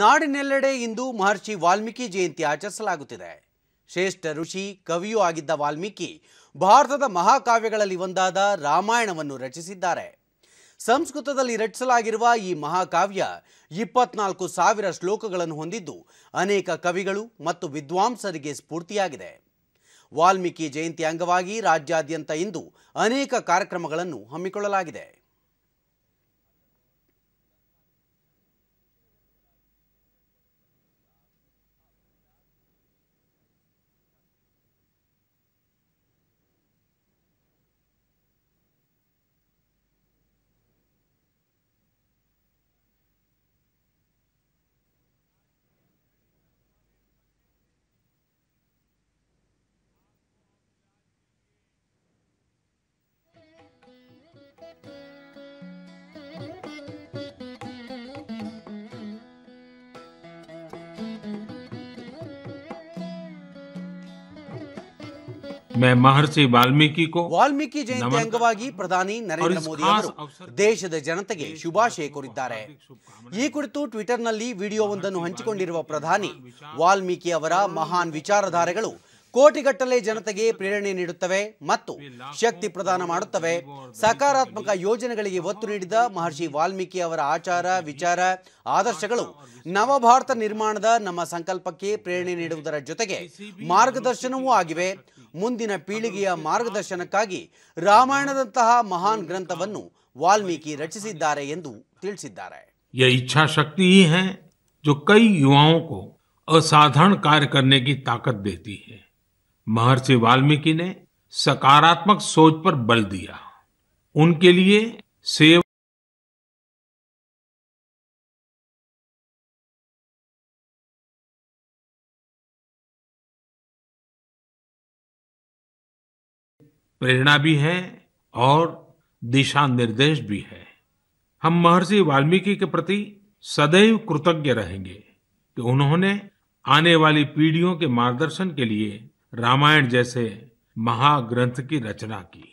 ನಾಡಿನೆಲ್ಲೆಡೆ ಇಂದು ಮಹರ್ಷಿ ವಾಲ್ಮೀಕಿ ಜಯಂತಿ ಆಚರಿಸಲಾಗುತ್ತಿದೆ ಶ್ರೇಷ್ಠ ಋಷಿ ಕವಿಯೂ ಆಗಿದ್ದ ವಾಲ್ಮೀಕಿ ಭಾರತದ ಮಹಾಕಾವ್ಯಗಳಲ್ಲಿ ಒಂದಾದ ರಾಮಾಯಣವನ್ನು ರಚಿಸಿದ್ದಾರೆ ಸಂಸ್ಕೃತದಲ್ಲಿ ರಚಿಸಲಾಗಿರುವ ಈ ಮಹಾಕಾವ್ಯ ಇಪ್ಪತ್ನಾಲ್ಕು ಸಾವಿರ ಶ್ಲೋಕಗಳನ್ನು ಹೊಂದಿದ್ದು ಅನೇಕ ಕವಿಗಳು ಮತ್ತು ವಿದ್ವಾಂಸರಿಗೆ ಸ್ಫೂರ್ತಿಯಾಗಿದೆ ವಾಲ್ಮೀಕಿ ಜಯಂತಿ ಅಂಗವಾಗಿ ರಾಜ್ಯಾದ್ಯಂತ ಇಂದು ಅನೇಕ ಕಾರ್ಯಕ್ರಮಗಳನ್ನು ಹಮ್ಮಿಕೊಳ್ಳಲಾಗಿದೆ ಮಹರ್ಷಿ ವಾಲ್ಮೀಕಿ ವಾಲ್ಮೀಕಿ ಜಯಂತಿ ಅಂಗವಾಗಿ ಪ್ರಧಾನಿ ನರೇಂದ್ರ ಮೋದಿ ಅವರು ದೇಶದ ಜನತೆಗೆ ಶುಭಾಶಯ ಕೋರಿದ್ದಾರೆ ಈ ಕುರಿತು ಟ್ವಿಟರ್ನಲ್ಲಿ ವಿಡಿಯೋವೊಂದನ್ನು ಹಂಚಿಕೊಂಡಿರುವ ಪ್ರಧಾನಿ ವಾಲ್ಮೀಕಿ ಅವರ ಮಹಾನ್ ವಿಚಾರಧಾರೆಗಳು ಕೋಟಿಗಟ್ಟಲೆ ಜನತೆಗೆ ಪ್ರೇರಣೆ ನೀಡುತ್ತವೆ ಮತ್ತು ಶಕ್ತಿ ಪ್ರದಾನ ಮಾಡುತ್ತವೆ ಸಕಾರಾತ್ಮಕ ಯೋಜನೆಗಳಿಗೆ ಒತ್ತು ನೀಡಿದ ಮಹರ್ಷಿ ವಾಲ್ಮೀಕಿ ಅವರ ಆಚಾರ ವಿಚಾರ ಆದರ್ಶಗಳು ನವ ಭಾರತ ನಿರ್ಮಾಣದ ನಮ್ಮ ಸಂಕಲ್ಪಕ್ಕೆ ಪ್ರೇರಣೆ ನೀಡುವುದರ ಜೊತೆಗೆ ಮಾರ್ಗದರ್ಶನವೂ ಆಗಿವೆ मुद्दा पीड़ी मार्गदर्शन रामायण ಮಹಾನ್ ಗ್ರಂಥವನ್ನು ವಾಲ್ಮೀಕಿ ರಚಿಸಿದ್ದಾರೆ यह इच्छा शक्ति ही है जो कई युवाओं को असाधारण कार्य करने की ताकत देती है महर्षि वाल्मीकि ने सकारात्मक सोच पर बल दिया उनके लिए सेवा प्रेरणा भी है और दिशा निर्देश भी है हम महर्षि वाल्मीकि के प्रति सदैव कृतज्ञ रहेंगे कि उन्होंने आने वाली पीढ़ियों के मार्गदर्शन के लिए रामायण जैसे महाग्रंथ की रचना की